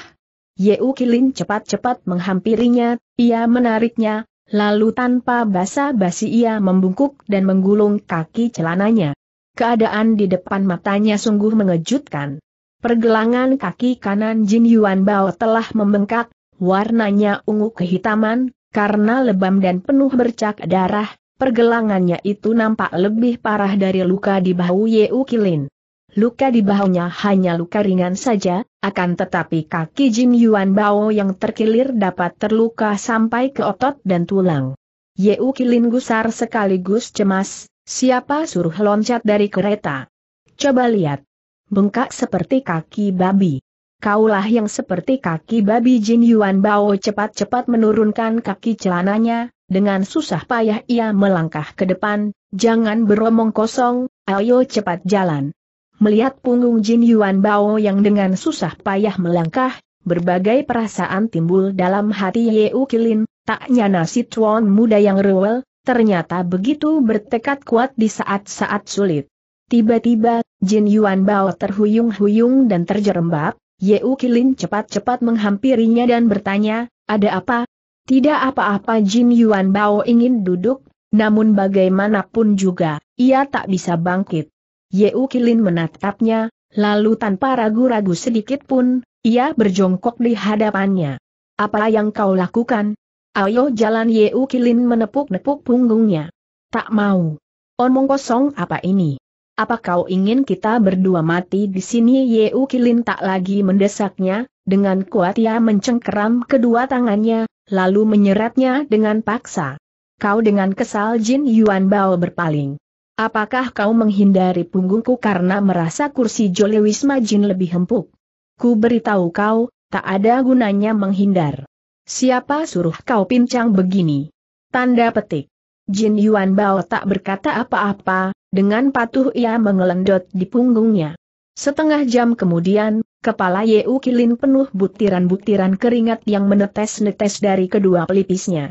Yeu Kilin cepat-cepat menghampirinya, ia menariknya, lalu tanpa basa-basi ia membungkuk dan menggulung kaki celananya. Keadaan di depan matanya sungguh mengejutkan. Pergelangan kaki kanan Jin Yuan Bao telah membengkak, warnanya ungu kehitaman, karena lebam dan penuh bercak darah, pergelangannya itu nampak lebih parah dari luka di bahu Yeu Kilin. Luka di bahunya hanya luka ringan saja, akan tetapi kaki Jin Yuan Bao yang terkilir dapat terluka sampai ke otot dan tulang. Yeu Kilin gusar sekaligus cemas, siapa suruh loncat dari kereta? Coba lihat. Bengkak seperti kaki babi kaulah yang seperti kaki babi Jin Yuan Bao cepat-cepat menurunkan kaki celananya, dengan susah payah ia melangkah ke depan, jangan beromong kosong, ayo cepat jalan. Melihat punggung Jin Yuan Bao yang dengan susah payah melangkah, berbagai perasaan timbul dalam hati U Kilin, tak nyana si tuan muda yang rewel, ternyata begitu bertekad kuat di saat-saat sulit. Tiba-tiba, Jin Yuan Bao terhuyung-huyung dan terjerembab, Yeu Kilin cepat-cepat menghampirinya dan bertanya, ada apa? Tidak apa-apa Jin Yuan Bao ingin duduk, namun bagaimanapun juga, ia tak bisa bangkit. Yeu Kilin menatapnya, lalu tanpa ragu-ragu sedikit pun, ia berjongkok di hadapannya. Apa yang kau lakukan? Ayo jalan Yeu Kilin menepuk-nepuk punggungnya. Tak mau. Omong kosong apa ini? Apa kau ingin kita berdua mati di sini? Yeu Kilin tak lagi mendesaknya, dengan kuat ia mencengkeram kedua tangannya, lalu menyeretnya dengan paksa. Kau dengan kesal Jin Yuan Bao berpaling. Apakah kau menghindari punggungku karena merasa kursi Wisma Jin lebih empuk? Ku beritahu kau, tak ada gunanya menghindar. Siapa suruh kau pincang begini? Tanda petik. Jin Yuan Bao tak berkata apa-apa, dengan patuh ia mengelendot di punggungnya. Setengah jam kemudian, kepala Yeu Kilin penuh butiran-butiran keringat yang menetes-netes dari kedua pelipisnya.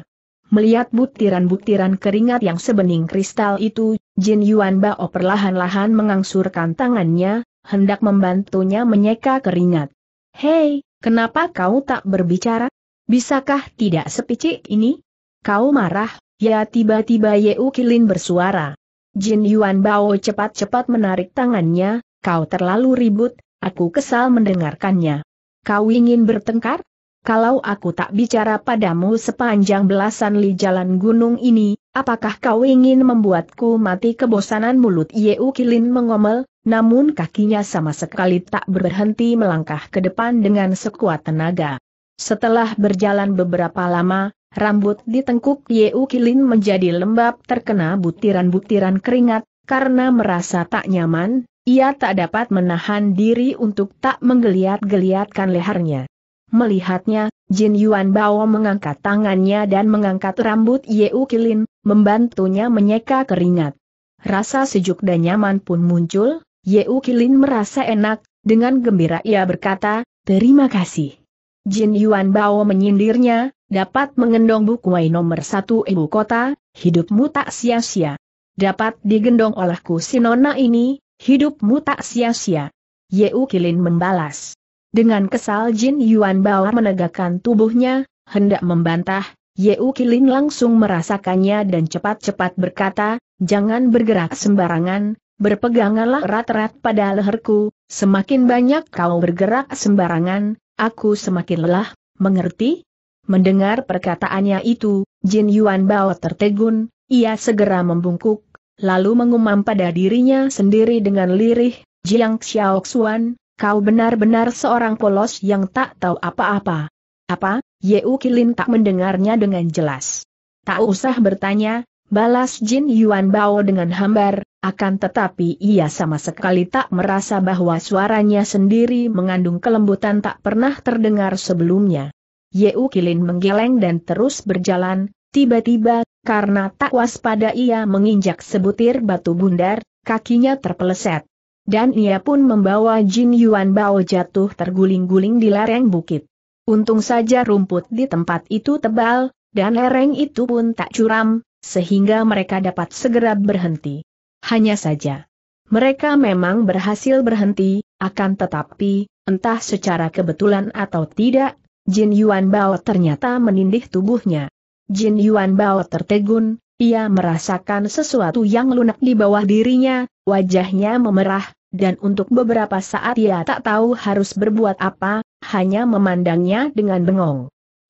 Melihat butiran-butiran keringat yang sebening kristal itu, Jin Yuan Bao perlahan-lahan mengangsurkan tangannya, hendak membantunya menyeka keringat. Hei, kenapa kau tak berbicara? Bisakah tidak sepicik ini? Kau marah, ya tiba-tiba Yeu Kilin bersuara. Jin Yuan Bao cepat-cepat menarik tangannya, kau terlalu ribut, aku kesal mendengarkannya. Kau ingin bertengkar? Kalau aku tak bicara padamu sepanjang belasan li jalan gunung ini, apakah kau ingin membuatku mati kebosanan mulut Yeu Kilin mengomel, namun kakinya sama sekali tak berhenti melangkah ke depan dengan sekuat tenaga. Setelah berjalan beberapa lama, Rambut di tengkuk Yeu Kilin menjadi lembab terkena butiran-butiran keringat, karena merasa tak nyaman, ia tak dapat menahan diri untuk tak menggeliat-geliatkan lehernya. Melihatnya, Jin Yuan Bao mengangkat tangannya dan mengangkat rambut Yeu Kilin, membantunya menyeka keringat. Rasa sejuk dan nyaman pun muncul, Yeu Kilin merasa enak, dengan gembira ia berkata, terima kasih. Jin Yuan Bao menyindirnya, Dapat mengendong Bukwai nomor satu ibu kota, hidupmu tak sia-sia. Dapat digendong olehku Sinona ini, hidupmu tak sia-sia. Yeu Kilin membalas. Dengan kesal Jin Yuan Bao menegakkan tubuhnya, hendak membantah, Yeu Kilin langsung merasakannya dan cepat-cepat berkata, jangan bergerak sembarangan, berpeganganlah erat-erat pada leherku, semakin banyak kau bergerak sembarangan, aku semakin lelah, mengerti? Mendengar perkataannya itu, Jin Yuan Bao tertegun, ia segera membungkuk, lalu mengumam pada dirinya sendiri dengan lirih, Jiang Xiao Xuan, kau benar-benar seorang polos yang tak tahu apa-apa. Apa, Yeu Kilin tak mendengarnya dengan jelas. Tak usah bertanya, balas Jin Yuan Bao dengan hambar, akan tetapi ia sama sekali tak merasa bahwa suaranya sendiri mengandung kelembutan tak pernah terdengar sebelumnya. Yeu Kilin menggeleng dan terus berjalan, tiba-tiba, karena tak waspada ia menginjak sebutir batu bundar, kakinya terpeleset. Dan ia pun membawa Jin Yuan Bao jatuh terguling-guling di lereng bukit. Untung saja rumput di tempat itu tebal, dan lereng itu pun tak curam, sehingga mereka dapat segera berhenti. Hanya saja, mereka memang berhasil berhenti, akan tetapi, entah secara kebetulan atau tidak, Jin Yuan Bao ternyata menindih tubuhnya. Jin Yuan Bao tertegun, ia merasakan sesuatu yang lunak di bawah dirinya, wajahnya memerah, dan untuk beberapa saat ia tak tahu harus berbuat apa, hanya memandangnya dengan bengong.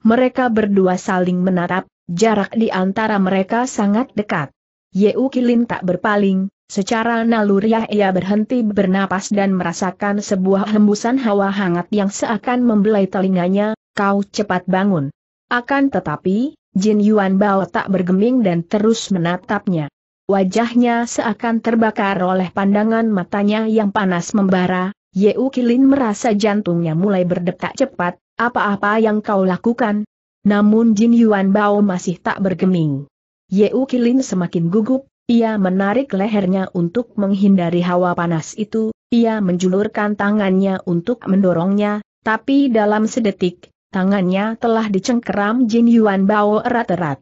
Mereka berdua saling menatap, jarak di antara mereka sangat dekat. Yeu Kilin tak berpaling, secara naluriah ia berhenti bernapas dan merasakan sebuah hembusan hawa hangat yang seakan membelai telinganya, kau cepat bangun. Akan tetapi, Jin Yuan Bao tak bergeming dan terus menatapnya. Wajahnya seakan terbakar oleh pandangan matanya yang panas membara, U Kilin merasa jantungnya mulai berdetak cepat, apa-apa yang kau lakukan? Namun Jin Yuan Bao masih tak bergeming. U Kilin semakin gugup, ia menarik lehernya untuk menghindari hawa panas itu, ia menjulurkan tangannya untuk mendorongnya, tapi dalam sedetik, Tangannya telah dicengkeram Jin Yuan Bao erat-erat.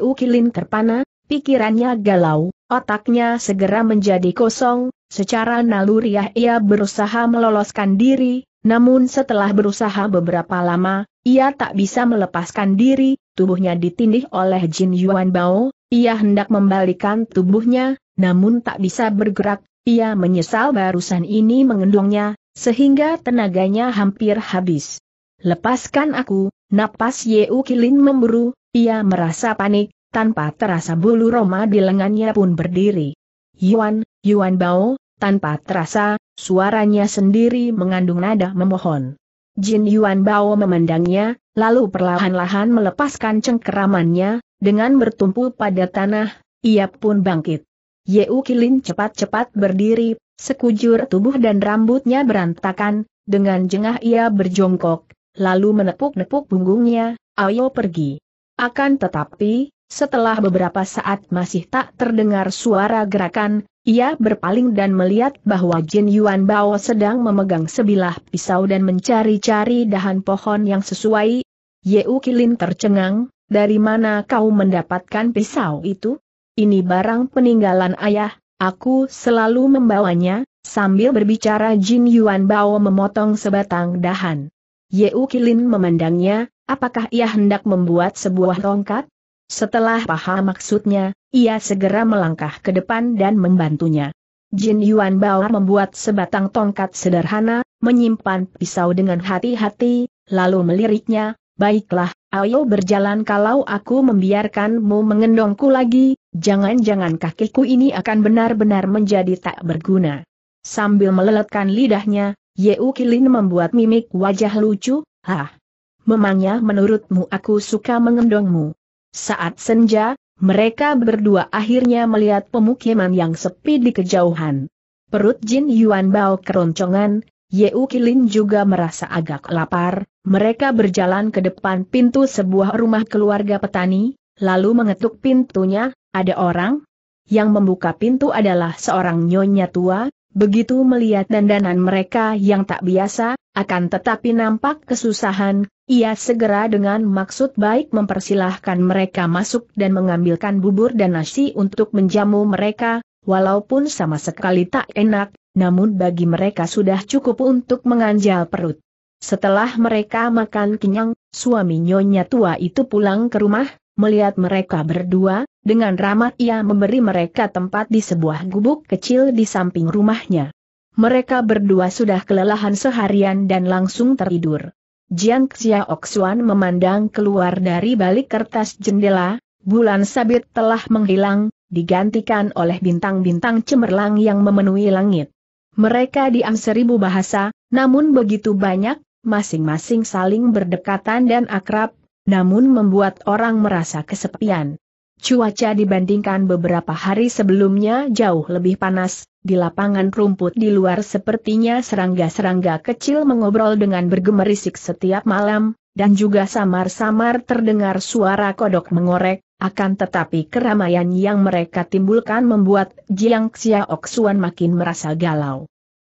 U Kilin terpana, pikirannya galau, otaknya segera menjadi kosong, secara naluriah ia berusaha meloloskan diri, namun setelah berusaha beberapa lama, ia tak bisa melepaskan diri, tubuhnya ditindih oleh Jin Yuan Bao, ia hendak membalikan tubuhnya, namun tak bisa bergerak, ia menyesal barusan ini mengendongnya, sehingga tenaganya hampir habis. Lepaskan aku, napas Yeu Kilin memburu, ia merasa panik, tanpa terasa bulu Roma di lengannya pun berdiri. Yuan, Yuan Bao, tanpa terasa, suaranya sendiri mengandung nada memohon. Jin Yuan Bao memandangnya, lalu perlahan-lahan melepaskan cengkeramannya, dengan bertumpu pada tanah, ia pun bangkit. Yeu Kilin cepat-cepat berdiri, sekujur tubuh dan rambutnya berantakan, dengan jengah ia berjongkok, lalu menepuk-nepuk punggungnya, ayo pergi. Akan tetapi, setelah beberapa saat masih tak terdengar suara gerakan, ia berpaling dan melihat bahwa Jin Yuan Bao sedang memegang sebilah pisau dan mencari-cari dahan pohon yang sesuai. Yeu Kilin tercengang, dari mana kau mendapatkan pisau itu? Ini barang peninggalan ayah, aku selalu membawanya, sambil berbicara Jin Yuan Bao memotong sebatang dahan. Yeu Kilin memandangnya, apakah ia hendak membuat sebuah tongkat? Setelah paham maksudnya, ia segera melangkah ke depan dan membantunya. Jin Yuan Bao membuat sebatang tongkat sederhana, menyimpan pisau dengan hati-hati, lalu meliriknya, Baiklah, ayo berjalan kalau aku membiarkanmu mengendongku lagi, jangan-jangan kakiku ini akan benar-benar menjadi tak berguna. Sambil meleletkan lidahnya, Yeu Kilin membuat mimik wajah lucu, hah. Memangnya menurutmu aku suka mengendongmu? Saat senja, mereka berdua akhirnya melihat pemukiman yang sepi di kejauhan. Perut Jin Yuan Bao keroncongan, Yeu Kilin juga merasa agak lapar, mereka berjalan ke depan pintu sebuah rumah keluarga petani, lalu mengetuk pintunya, ada orang? Yang membuka pintu adalah seorang nyonya tua, Begitu melihat dandanan mereka yang tak biasa, akan tetapi nampak kesusahan, ia segera dengan maksud baik mempersilahkan mereka masuk dan mengambilkan bubur dan nasi untuk menjamu mereka, walaupun sama sekali tak enak, namun bagi mereka sudah cukup untuk menganjal perut. Setelah mereka makan kenyang, suami nyonya tua itu pulang ke rumah, Melihat mereka berdua, dengan ramah ia memberi mereka tempat di sebuah gubuk kecil di samping rumahnya. Mereka berdua sudah kelelahan seharian dan langsung tertidur. Jiang Xiaoxuan memandang keluar dari balik kertas jendela, bulan sabit telah menghilang, digantikan oleh bintang-bintang cemerlang yang memenuhi langit. Mereka diam seribu bahasa, namun begitu banyak, masing-masing saling berdekatan dan akrab, namun membuat orang merasa kesepian. Cuaca dibandingkan beberapa hari sebelumnya jauh lebih panas, di lapangan rumput di luar sepertinya serangga-serangga kecil mengobrol dengan bergemerisik setiap malam, dan juga samar-samar terdengar suara kodok mengorek, akan tetapi keramaian yang mereka timbulkan membuat Jiang Xiaoxuan makin merasa galau.